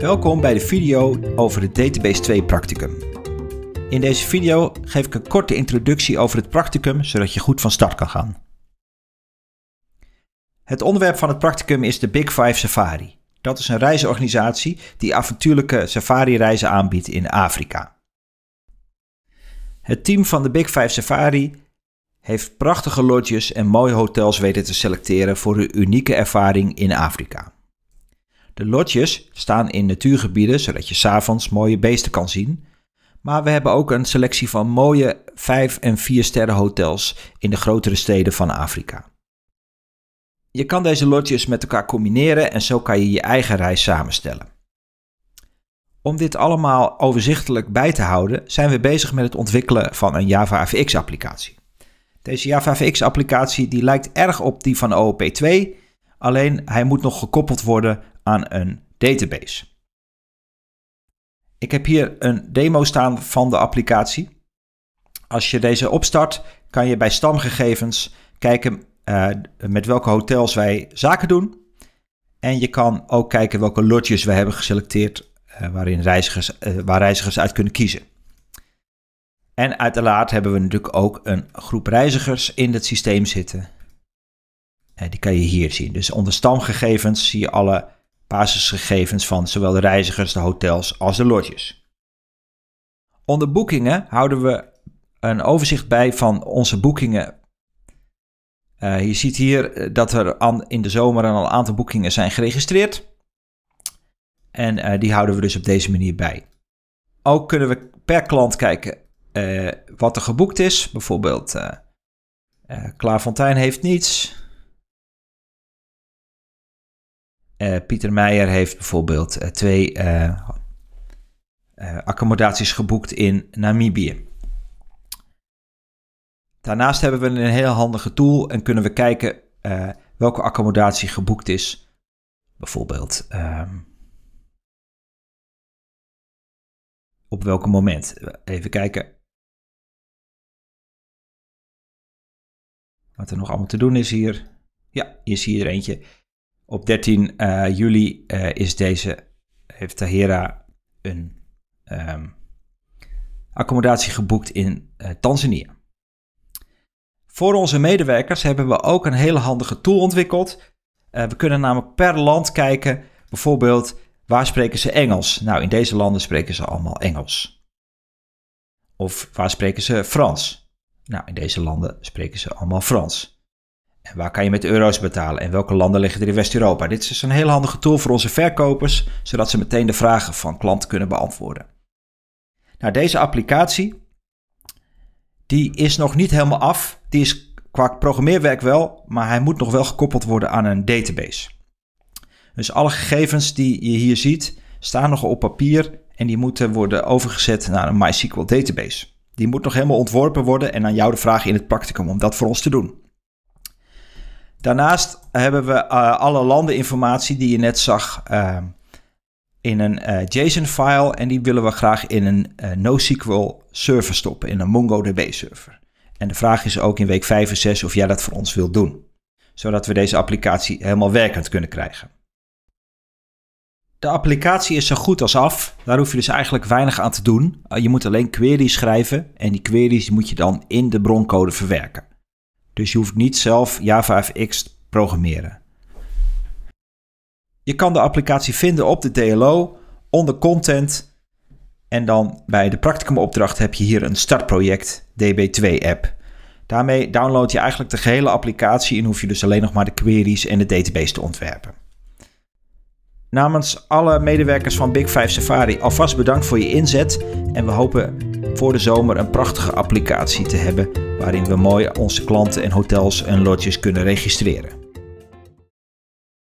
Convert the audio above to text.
Welkom bij de video over het Database 2 practicum. In deze video geef ik een korte introductie over het practicum, zodat je goed van start kan gaan. Het onderwerp van het practicum is de Big Five Safari. Dat is een reisorganisatie die avontuurlijke safari-reizen aanbiedt in Afrika. Het team van de Big Five Safari heeft prachtige lodges en mooie hotels weten te selecteren voor hun unieke ervaring in Afrika. De lodges staan in natuurgebieden zodat je s'avonds mooie beesten kan zien. Maar we hebben ook een selectie van mooie 5 en 4 sterren hotels in de grotere steden van Afrika. Je kan deze lodges met elkaar combineren en zo kan je je eigen reis samenstellen. Om dit allemaal overzichtelijk bij te houden, zijn we bezig met het ontwikkelen van een Java AVX applicatie. Deze Java AVX applicatie die lijkt erg op die van OOP2, alleen hij moet nog gekoppeld worden aan een database. Ik heb hier een demo staan van de applicatie. Als je deze opstart, kan je bij stamgegevens kijken eh, met welke hotels wij zaken doen. En je kan ook kijken welke lodges we hebben geselecteerd eh, waarin reizigers, eh, waar reizigers uit kunnen kiezen. En uiteraard hebben we natuurlijk ook een groep reizigers in het systeem zitten. die kan je hier zien. Dus onder stamgegevens zie je alle basisgegevens van zowel de reizigers, de hotels als de lodges. Onder boekingen houden we een overzicht bij van onze boekingen. Eh, je ziet hier eh, dat er in de zomer al een aantal boekingen zijn geregistreerd. En eh, die houden we dus op deze manier bij. Ook kunnen we per klant kijken wat er geboekt is. Bijvoorbeeld Klaarfontein heeft niets, Eh, Pieter Meijer heeft bijvoorbeeld eh, twee eh, accommodaties geboekt in Namibië. Daarnaast hebben we een heel handige tool en kunnen we kijken welke accommodatie geboekt is. Bijvoorbeeld ehm, op welk moment. Even kijken. Wat er nog allemaal te doen is hier. Ja, hier zie je er eentje. Op 13 eh, juli eh, is deze, heeft Tahera een ehm, accommodatie geboekt in eh, Tanzania. Voor onze medewerkers hebben we ook een hele handige tool ontwikkeld. we kunnen namelijk per land kijken, bijvoorbeeld waar spreken ze Engels? Nou, in deze landen spreken ze allemaal Engels. Of waar spreken ze Frans? Nou, in deze landen spreken ze allemaal Frans waar kan je met euro's betalen? En welke landen liggen er in West-Europa? Dit is dus een heel handige tool voor onze verkopers, zodat ze meteen de vragen van klanten kunnen beantwoorden. Nou, deze applicatie die is nog niet helemaal af. Die is qua programmeerwerk wel, maar hij moet nog wel gekoppeld worden aan een database. Dus alle gegevens die je hier ziet, staan nog op papier en die moeten worden overgezet naar een MySQL database. Die moet nog helemaal ontworpen worden en aan jou de vraag in het practicum om dat voor ons te doen. Daarnaast hebben we eh, alle landeninformatie die je net zag eh, in een eh, JSON-file. En die willen we graag in een NoSQL server stoppen, in een MongoDB server. En de vraag is ook in week 5 en 6 of jij dat voor ons wilt doen. Zodat we deze applicatie helemaal werkend kunnen krijgen. De applicatie is zo goed als af. Daar hoef je dus eigenlijk weinig aan te doen. Je moet alleen queries schrijven en die queries moet je dan in de broncode verwerken. Dus je hoeft niet zelf JavaFX te programmeren. Je kan de applicatie vinden op de DLO onder content. En dan bij de practicumopdracht heb je hier een startproject DB2 app. Daarmee download je eigenlijk de gehele applicatie en hoef je dus alleen nog maar de queries en de database te ontwerpen. Namens alle medewerkers van Big 5 Safari alvast bedankt voor je inzet en we hopen voor de zomer een prachtige applicatie te hebben waarin we mooi onze klanten en hotels en lodges kunnen registreren.